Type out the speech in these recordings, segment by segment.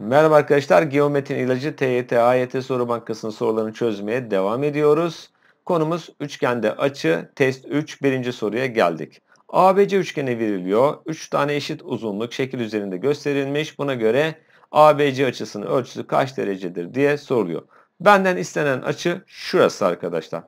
Merhaba arkadaşlar. Geometrin ilacı TYT, AYT soru bankasının sorularını çözmeye devam ediyoruz. Konumuz üçgende açı. Test 3 birinci soruya geldik. ABC üçgeni veriliyor. 3 tane eşit uzunluk şekil üzerinde gösterilmiş. Buna göre ABC açısının ölçüsü kaç derecedir diye soruluyor. Benden istenen açı şurası arkadaşlar.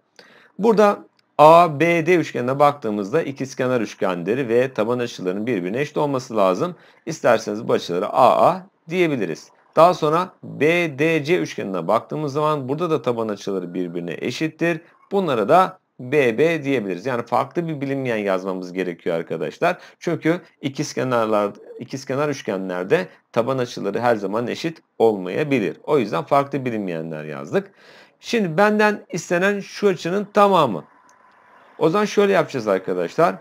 Burada ABD üçgenine baktığımızda ikizkenar üçgendir ve taban açılarının birbirine eşit olması lazım. İsterseniz bu açıları AA, diyebiliriz. Daha sonra BDC üçgenine baktığımız zaman burada da taban açıları birbirine eşittir. Bunlara da BB diyebiliriz. Yani farklı bir bilinmeyen yazmamız gerekiyor arkadaşlar. Çünkü ikizkenarlar ikizkenar üçgenlerde taban açıları her zaman eşit olmayabilir. O yüzden farklı bilinmeyenler yazdık. Şimdi benden istenen şu açının tamamı. O zaman şöyle yapacağız arkadaşlar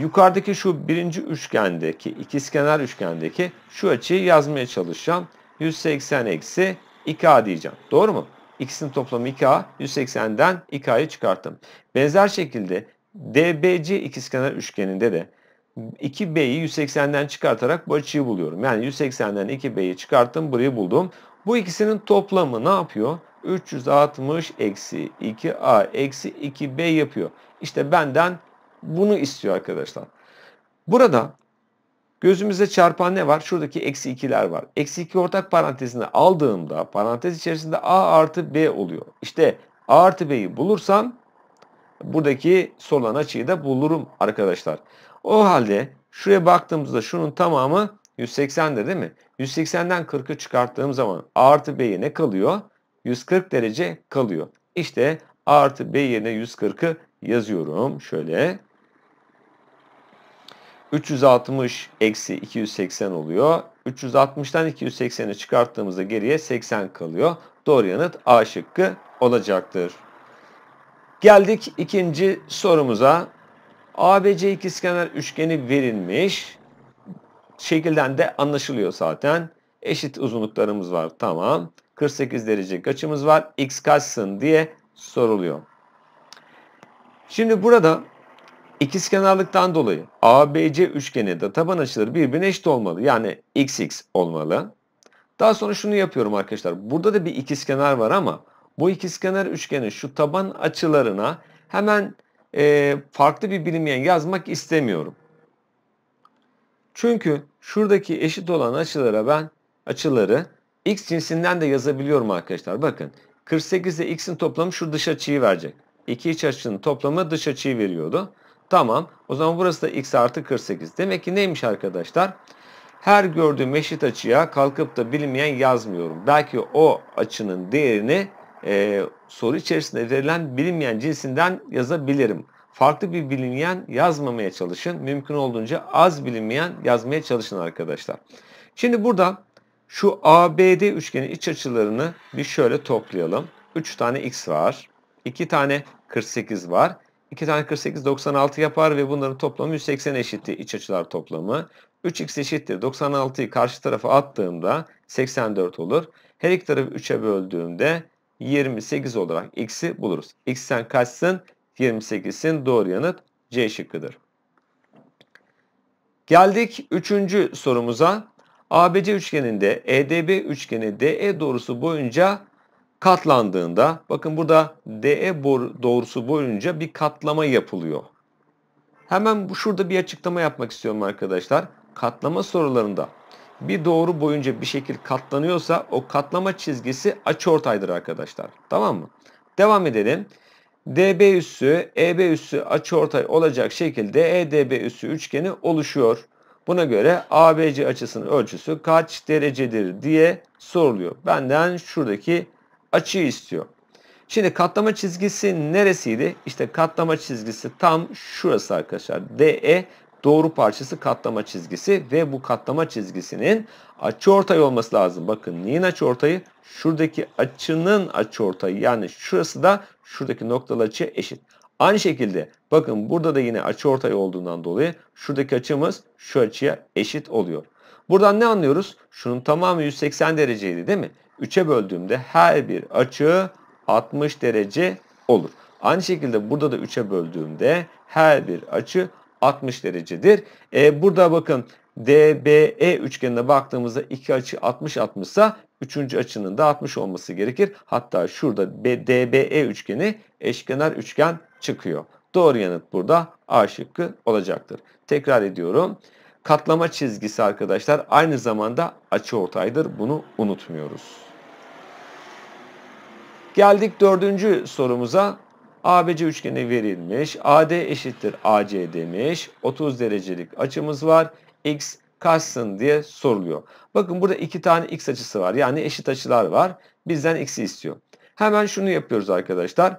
yukarıdaki şu birinci üçgendeki, ikizkenar üçgendeki şu açıyı yazmaya çalışacağım. 180 eksi 2A diyeceğim. Doğru mu? İkisinin toplamı 2A. 180'den 2A'yı çıkarttım. Benzer şekilde DBC ikizkenar üçgeninde de 2B'yi 180'den çıkartarak bu açıyı buluyorum. Yani 180'den 2B'yi çıkarttım. Burayı buldum. Bu ikisinin toplamı ne yapıyor? 360 eksi 2A eksi 2B yapıyor. İşte benden bunu istiyor arkadaşlar. Burada gözümüze çarpan ne var? Şuradaki eksi 2'ler var. Eksi 2 ortak parantezine aldığımda parantez içerisinde A artı B oluyor. İşte A artı B'yi bulursam buradaki solan açıyı da bulurum arkadaşlar. O halde şuraya baktığımızda şunun tamamı 180'de değil mi? 180'den 40'ı çıkarttığım zaman A artı B'ye ne kalıyor? 140 derece kalıyor. İşte A artı B yerine 140'ı yazıyorum. Şöyle 360 eksi 280 oluyor. 360'tan 280'i çıkarttığımızda geriye 80 kalıyor. Doğru yanıt A şıkkı olacaktır. Geldik ikinci sorumuza. ABC ikizkenar üçgeni verilmiş. Şekilden de anlaşılıyor zaten. Eşit uzunluklarımız var. Tamam. 48 derece açımız var. X kaçsın diye soruluyor. Şimdi burada İkizkenarlıktan dolayı ABC üçgeni taban açıları birbirine eşit olmalı. Yani XX olmalı. Daha sonra şunu yapıyorum arkadaşlar. Burada da bir ikizkenar var ama bu ikizkenar üçgenin şu taban açılarına hemen e, farklı bir bilinmeyen yazmak istemiyorum. Çünkü şuradaki eşit olan açılara ben açıları x cinsinden de yazabiliyorum arkadaşlar. Bakın 48 ile x'in toplamı şu dış açıyı verecek. İki iç açının toplamı dış açıyı veriyordu. Tamam. O zaman burası da x artı 48. Demek ki neymiş arkadaşlar? Her gördüğüm eşit açıya kalkıp da bilinmeyen yazmıyorum. Belki o açının değerini e, soru içerisinde verilen bilinmeyen cinsinden yazabilirim. Farklı bir bilinmeyen yazmamaya çalışın. Mümkün olduğunca az bilinmeyen yazmaya çalışın arkadaşlar. Şimdi burada şu ABD üçgenin iç açılarını bir şöyle toplayalım. 3 tane x var. 2 tane 48 var. 2 tane 48 96 yapar ve bunların toplamı 180 eşittir. iç açılar toplamı. 3x eşittir 96'yı karşı tarafa attığımda 84 olur. Her iki tarafı 3'e böldüğümde 28 olarak x'i buluruz. x'ten kaçsın? 28'sin doğru yanıt C şıkkıdır. Geldik 3. sorumuza. ABC üçgeninde EDB üçgeni DE doğrusu boyunca katlandığında bakın burada DE doğrusu boyunca bir katlama yapılıyor. Hemen şurada bir açıklama yapmak istiyorum arkadaşlar. Katlama sorularında bir doğru boyunca bir şekil katlanıyorsa o katlama çizgisi açıortaydır arkadaşlar. Tamam mı? Devam edelim. DB üssü, EB üssü açıortay olacak şekilde EDB üssü üçgeni oluşuyor. Buna göre ABC açısının ölçüsü kaç derecedir diye soruluyor. Benden şuradaki açıyı istiyor. Şimdi katlama çizgisi neresiydi? İşte katlama çizgisi tam şurası arkadaşlar. DE doğru parçası katlama çizgisi ve bu katlama çizgisinin açıortay olması lazım. Bakın neyin açıortayı? Şuradaki açının açıortayı. Yani şurası da şuradaki noktalı açı eşit. Aynı şekilde bakın burada da yine açıortay olduğundan dolayı şuradaki açımız şu açıya eşit oluyor. Buradan ne anlıyoruz? Şunun tamamı 180 dereceydi değil mi? 3'e böldüğümde her bir açı 60 derece olur. Aynı şekilde burada da 3'e böldüğümde her bir açı 60 derecedir. E, burada bakın DBE üçgenine baktığımızda iki açı 60 60 ise üçüncü açının da 60 olması gerekir. Hatta şurada DBE e üçgeni eşkenar üçgen çıkıyor. Doğru yanıt burada A şıkkı olacaktır. Tekrar ediyorum. Katlama çizgisi arkadaşlar aynı zamanda açı ortaydır. Bunu unutmuyoruz. Geldik dördüncü sorumuza. ABC üçgeni verilmiş. AD eşittir AC demiş. 30 derecelik açımız var. X kaçsın diye soruluyor. Bakın burada iki tane x açısı var. Yani eşit açılar var. Bizden x'i istiyor. Hemen şunu yapıyoruz arkadaşlar.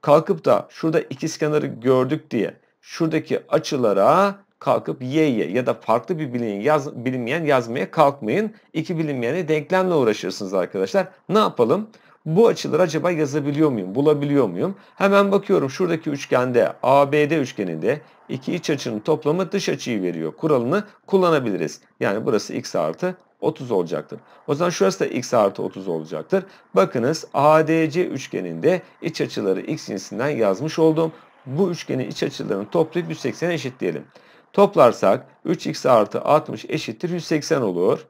Kalkıp da şurada kenarı gördük diye şuradaki açılara kalkıp ye ye ya da farklı bir bilim yaz, bilinmeyen yazmaya kalkmayın. İki bilinmeyene denklemle uğraşırsınız arkadaşlar. Ne yapalım? Bu açıları acaba yazabiliyor muyum? Bulabiliyor muyum? Hemen bakıyorum şuradaki üçgende ABD üçgeninde iki iç açının toplamı dış açıyı veriyor. Kuralını kullanabiliriz. Yani burası x artı 30 olacaktır. O zaman şurası da x artı 30 olacaktır. Bakınız ADC üçgeninde iç açıları x cinsinden yazmış oldum. Bu üçgenin iç açılarını toplayıp 180'e eşitleyelim. Toplarsak 3x artı 60 eşittir 180 olur.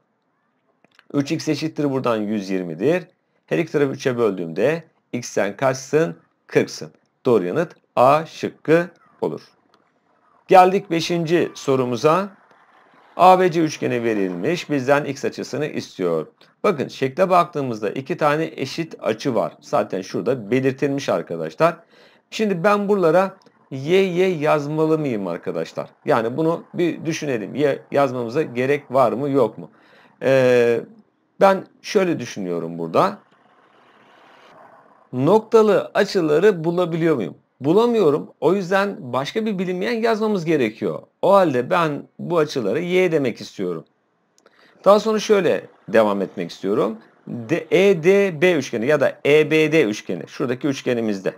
3x eşittir buradan 120'dir. Her iki tarafı 3'e böldüğümde x'ten kaçsın? 40'sın. Doğru yanıt A şıkkı olur. Geldik 5. sorumuza. ABC üçgeni verilmiş. Bizden x açısını istiyor. Bakın şekle baktığımızda iki tane eşit açı var. Zaten şurada belirtilmiş arkadaşlar. Şimdi ben buralara Y, YY yazmalı mıyım arkadaşlar? Yani bunu bir düşünelim. Y yazmamıza gerek var mı yok mu? Ee, ben şöyle düşünüyorum burada. Noktalı açıları bulabiliyor muyum? Bulamıyorum. O yüzden başka bir bilinmeyen yazmamız gerekiyor. O halde ben bu açıları Y demek istiyorum. Daha sonra şöyle devam etmek istiyorum. EDB e, üçgeni ya da EBD üçgeni. Şuradaki üçgenimizde.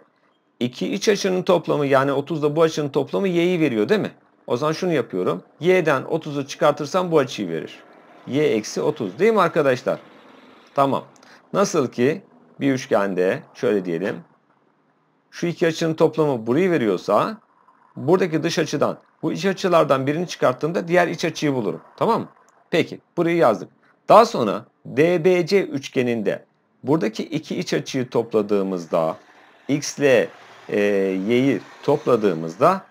2 iç açının toplamı yani 30 da bu açının toplamı y'yi veriyor değil mi? O zaman şunu yapıyorum. Y'den 30'u çıkartırsam bu açıyı verir. Y eksi 30 değil mi arkadaşlar? Tamam. Nasıl ki bir üçgende şöyle diyelim. Şu iki açının toplamı burayı veriyorsa buradaki dış açıdan bu iç açılardan birini çıkarttığımda diğer iç açıyı bulurum. Tamam mı? Peki burayı yazdık. Daha sonra DBC üçgeninde buradaki iki iç açıyı topladığımızda x ile e, y'yi topladığımızda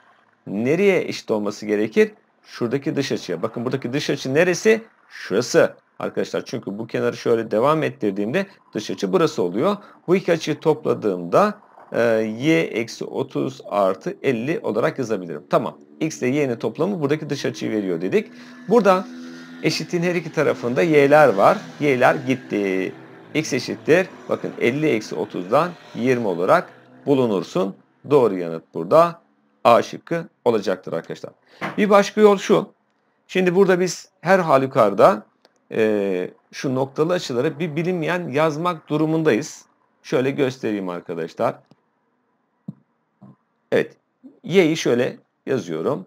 nereye eşit olması gerekir? Şuradaki dış açıya. Bakın buradaki dış açı neresi? Şurası. Arkadaşlar çünkü bu kenarı şöyle devam ettirdiğimde dış açı burası oluyor. Bu iki açıyı topladığımda e, y eksi 30 artı 50 olarak yazabilirim. Tamam. X ile y'nin toplamı buradaki dış açıyı veriyor dedik. Burada eşitin her iki tarafında y'ler var. Y'ler gitti. X eşittir. Bakın 50 eksi 30'dan 20 olarak bulunursun. Doğru yanıt burada A şıkkı olacaktır arkadaşlar. Bir başka yol şu. Şimdi burada biz her halükarda e, şu noktalı açıları bir bilinmeyen yazmak durumundayız. Şöyle göstereyim arkadaşlar. Evet. Y'yi şöyle yazıyorum.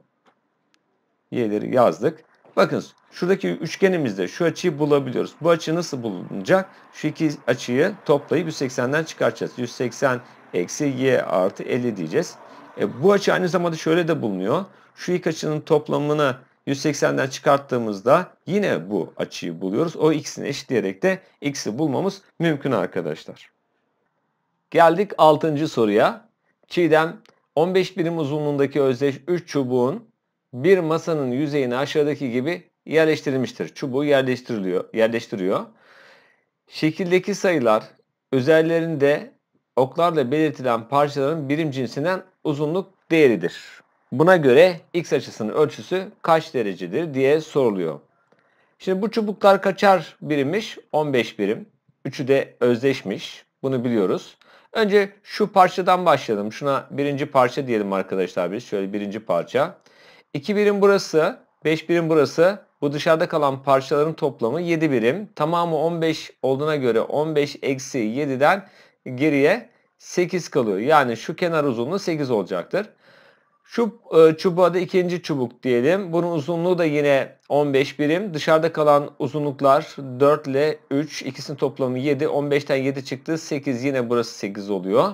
Y'leri yazdık. Bakın şuradaki üçgenimizde şu açıyı bulabiliyoruz. Bu açı nasıl bulunacak? Şu iki açıyı toplayıp 180'den çıkartacağız. 180 eksi y artı 50 diyeceğiz. E, bu açı aynı zamanda şöyle de bulunuyor. Şu iki açının toplamını 180'den çıkarttığımızda yine bu açıyı buluyoruz. O x'ini eşitleyerek de x'i bulmamız mümkün arkadaşlar. Geldik 6. soruya. Çiğdem 15 birim uzunluğundaki özdeş 3 çubuğun bir masanın yüzeyine aşağıdaki gibi yerleştirilmiştir. Çubuğu yerleştiriliyor, yerleştiriyor. Şekildeki sayılar özellerinde oklarla belirtilen parçaların birim cinsinden uzunluk değeridir. Buna göre x açısının ölçüsü kaç derecedir diye soruluyor. Şimdi bu çubuklar kaçar birimmiş? 15 birim. Üçü de özdeşmiş. Bunu biliyoruz. Önce şu parçadan başlayalım. Şuna birinci parça diyelim arkadaşlar biz. Şöyle birinci parça. 2 birim burası, 5 birim burası. Bu dışarıda kalan parçaların toplamı 7 birim. Tamamı 15 olduğuna göre 15 eksi 7'den geriye 8 kalıyor. Yani şu kenar uzunluğu 8 olacaktır. Şu e, çubuğa da ikinci çubuk diyelim. Bunun uzunluğu da yine 15 birim. Dışarıda kalan uzunluklar 4 ile 3. ikisinin toplamı 7. 15'ten 7 çıktı. 8 yine burası 8 oluyor.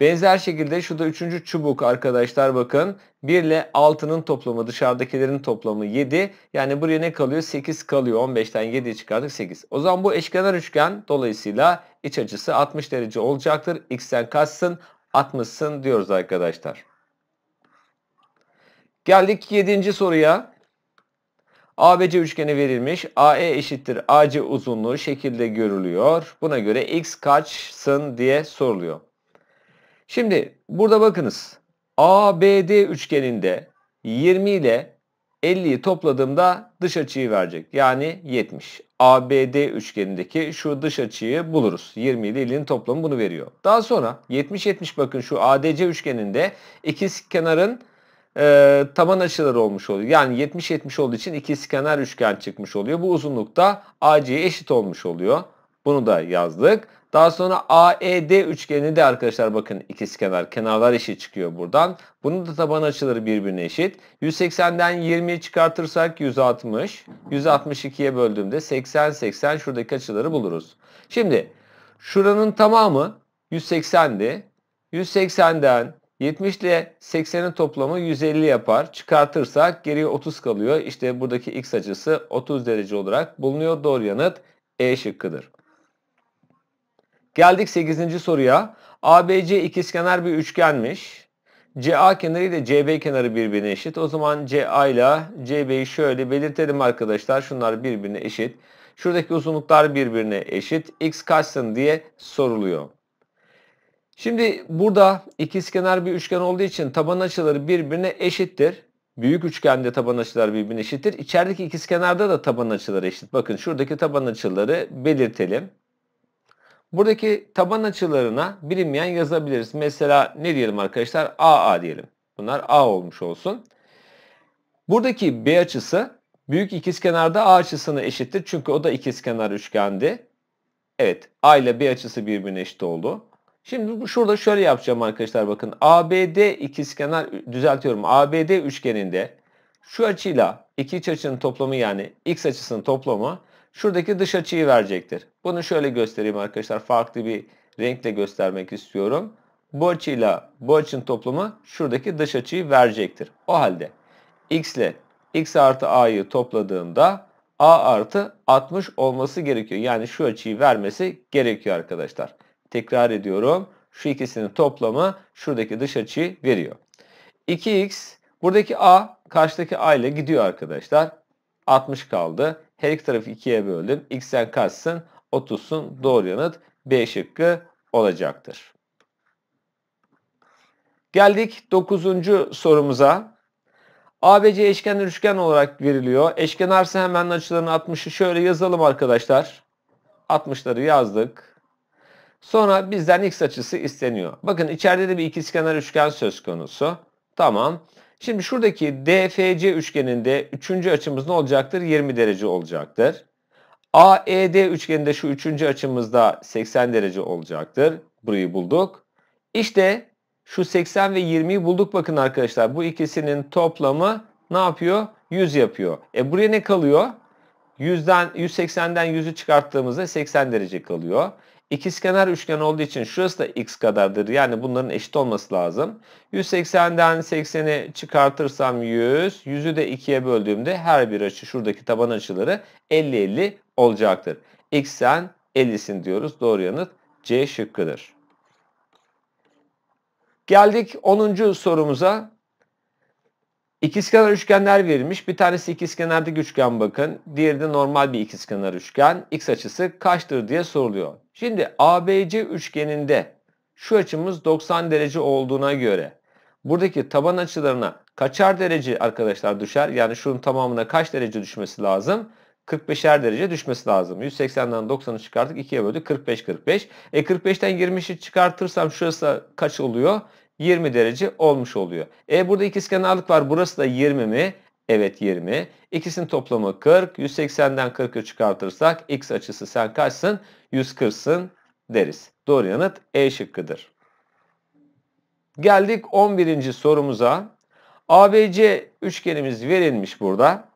Benzer şekilde şu da üçüncü çubuk arkadaşlar bakın. 1 ile 6'nın toplamı dışarıdakilerin toplamı 7. Yani buraya ne kalıyor? 8 kalıyor. 15'ten 7'yi çıkardık 8. O zaman bu eşkenar üçgen dolayısıyla iç açısı 60 derece olacaktır. X'ten kaçsın? 60'sın diyoruz arkadaşlar. Geldik 7. soruya. ABC üçgeni verilmiş. AE eşittir AC uzunluğu şekilde görülüyor. Buna göre X kaçsın diye soruluyor. Şimdi burada bakınız. ABD üçgeninde 20 ile 50'yi topladığımda dış açıyı verecek. Yani 70. ABD üçgenindeki şu dış açıyı buluruz. 20 ile 50'nin toplamı bunu veriyor. Daha sonra 70-70 bakın şu ADC üçgeninde ikiz kenarın e, taban açıları olmuş oluyor. Yani 70-70 olduğu için ikiz kenar üçgen çıkmış oluyor. Bu uzunlukta AC'ye eşit olmuş oluyor. Bunu da yazdık. Daha sonra AED üçgeni de arkadaşlar bakın ikizkenar kenarlar eşit çıkıyor buradan. Bunun da taban açıları birbirine eşit. 180'den 20'yi çıkartırsak 160. 162'ye böldüğümde 80 80 şuradaki açıları buluruz. Şimdi şuranın tamamı 180'di. 180'den 70 ile 80'in toplamı 150 yapar. Çıkartırsak geriye 30 kalıyor. İşte buradaki x açısı 30 derece olarak bulunuyor. Doğru yanıt E şıkkıdır. Geldik 8. soruya. ABC ikizkenar bir üçgenmiş. CA kenarı ile CB kenarı birbirine eşit. O zaman CA ile CB'yi şöyle belirtelim arkadaşlar. Şunlar birbirine eşit. Şuradaki uzunluklar birbirine eşit. X kaçsın diye soruluyor. Şimdi burada ikizkenar bir üçgen olduğu için taban açıları birbirine eşittir. Büyük üçgende taban açıları birbirine eşittir. İçerideki ikizkenarda da taban açıları eşit. Bakın şuradaki taban açıları belirtelim. Buradaki taban açılarına bilinmeyen yazabiliriz. Mesela ne diyelim arkadaşlar? AA diyelim. Bunlar A olmuş olsun. Buradaki B açısı büyük ikizkenarda A açısını eşittir. Çünkü o da ikizkenar üçgendi. Evet A ile B açısı birbirine eşit oldu. Şimdi şurada şöyle yapacağım arkadaşlar bakın. ABD ikizkenar düzeltiyorum. ABD üçgeninde şu açıyla iki iç açının toplamı yani x açısının toplamı Şuradaki dış açıyı verecektir. Bunu şöyle göstereyim arkadaşlar. Farklı bir renkle göstermek istiyorum. Bu açıyla bu açın toplamı şuradaki dış açıyı verecektir. O halde x ile x artı a'yı topladığında a artı 60 olması gerekiyor. Yani şu açıyı vermesi gerekiyor arkadaşlar. Tekrar ediyorum. Şu ikisinin toplamı şuradaki dış açıyı veriyor. 2x buradaki a karşıdaki a ile gidiyor arkadaşlar. 60 kaldı. Her iki tarafı ikiye böldüm. X'en kaçsın? 30'sun. Doğru yanıt B şıkkı olacaktır. Geldik 9. sorumuza. ABC eşkenar üçgen olarak veriliyor. Eşkenarsa hemen açılarını 60'ı şöyle yazalım arkadaşlar. 60'ları yazdık. Sonra bizden x açısı isteniyor. Bakın içeride de bir ikizkenar üçgen söz konusu. Tamam. Şimdi şuradaki DFC üçgeninde üçüncü açımız ne olacaktır? 20 derece olacaktır. AED üçgeninde şu üçüncü açımızda 80 derece olacaktır. Burayı bulduk. İşte şu 80 ve 20'yi bulduk bakın arkadaşlar. Bu ikisinin toplamı ne yapıyor? 100 yapıyor. E buraya ne kalıyor? 100'den 180'den 100'ü çıkarttığımızda 80 derece kalıyor. İkizkenar üçgen olduğu için şurası da x kadardır. Yani bunların eşit olması lazım. 180'den 80'i çıkartırsam 100, 100'ü de 2'ye böldüğümde her bir açı şuradaki taban açıları 50 50 olacaktır. X'ten 50'sin diyoruz. Doğru yanıt C şıkkıdır. Geldik 10. sorumuza. İkizkenar üçgenler verilmiş. Bir tanesi ikizkenardaki üçgen bakın. Diğeri de normal bir ikizkenar üçgen. X açısı kaçtır diye soruluyor. Şimdi ABC üçgeninde şu açımız 90 derece olduğuna göre buradaki taban açılarına kaçar derece arkadaşlar düşer? Yani şunun tamamına kaç derece düşmesi lazım? 45'er derece düşmesi lazım. 180'den 90'ı çıkarttık 2'ye böldük 45 45. E 45'ten 20'i çıkartırsam şurası kaç oluyor? 20 derece olmuş oluyor. E burada ikizkenarlık var. Burası da 20 mi? Evet 20. İkisinin toplamı 40. 180'den 40'ı çıkartırsak x açısı sen kaçsın? 140'sın deriz. Doğru yanıt E şıkkıdır. Geldik 11. sorumuza. ABC üçgenimiz verilmiş burada.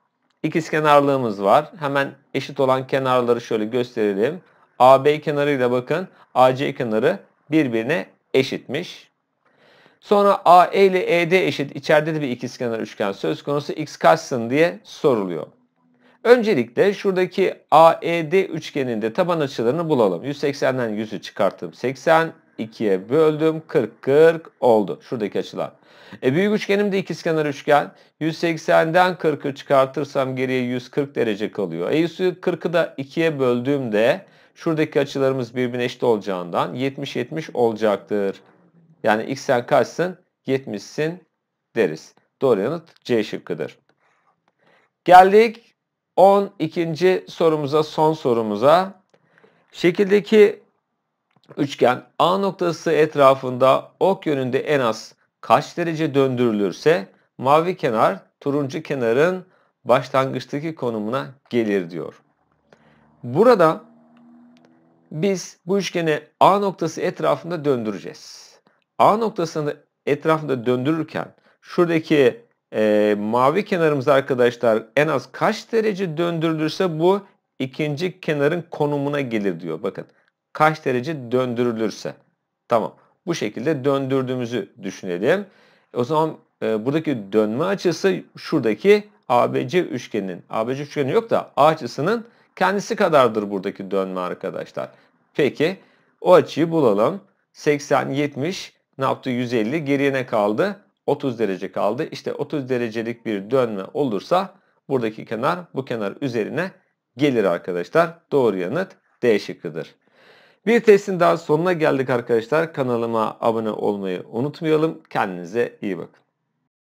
İkiz kenarlığımız var. Hemen eşit olan kenarları şöyle gösterelim. AB kenarıyla bakın AC kenarı birbirine eşitmiş. Sonra AE ile ED eşit içeride de bir ikizkenar üçgen söz konusu x kaçsın diye soruluyor. Öncelikle şuradaki AED üçgeninde taban açılarını bulalım. 180'den 100'ü çıkarttım. 80, 2'ye böldüm. 40, 40 oldu. Şuradaki açılar. E büyük üçgenim de ikizkenar üçgen. 180'den 40'ı çıkartırsam geriye 140 derece kalıyor. E 140'ı da 2'ye böldüğümde şuradaki açılarımız birbirine eşit olacağından 70-70 olacaktır. Yani x x'en kaçsın? 70'sin deriz. Doğru yanıt C şıkkıdır. Geldik 12. sorumuza, son sorumuza. Şekildeki üçgen A noktası etrafında ok yönünde en az kaç derece döndürülürse mavi kenar turuncu kenarın başlangıçtaki konumuna gelir diyor. Burada biz bu üçgeni A noktası etrafında döndüreceğiz. A noktasını etrafında döndürürken şuradaki e, mavi kenarımız arkadaşlar en az kaç derece döndürülürse bu ikinci kenarın konumuna gelir diyor. Bakın kaç derece döndürülürse. Tamam bu şekilde döndürdüğümüzü düşünelim. O zaman e, buradaki dönme açısı şuradaki ABC üçgeninin, ABC üçgeni yok da A açısının kendisi kadardır buradaki dönme arkadaşlar. Peki o açıyı bulalım. 80, 70, ne yaptı? 150 geriye ne kaldı? 30 derece kaldı. İşte 30 derecelik bir dönme olursa buradaki kenar bu kenar üzerine gelir arkadaşlar. Doğru yanıt D şıkkıdır. Bir testin daha sonuna geldik arkadaşlar. Kanalıma abone olmayı unutmayalım. Kendinize iyi bakın.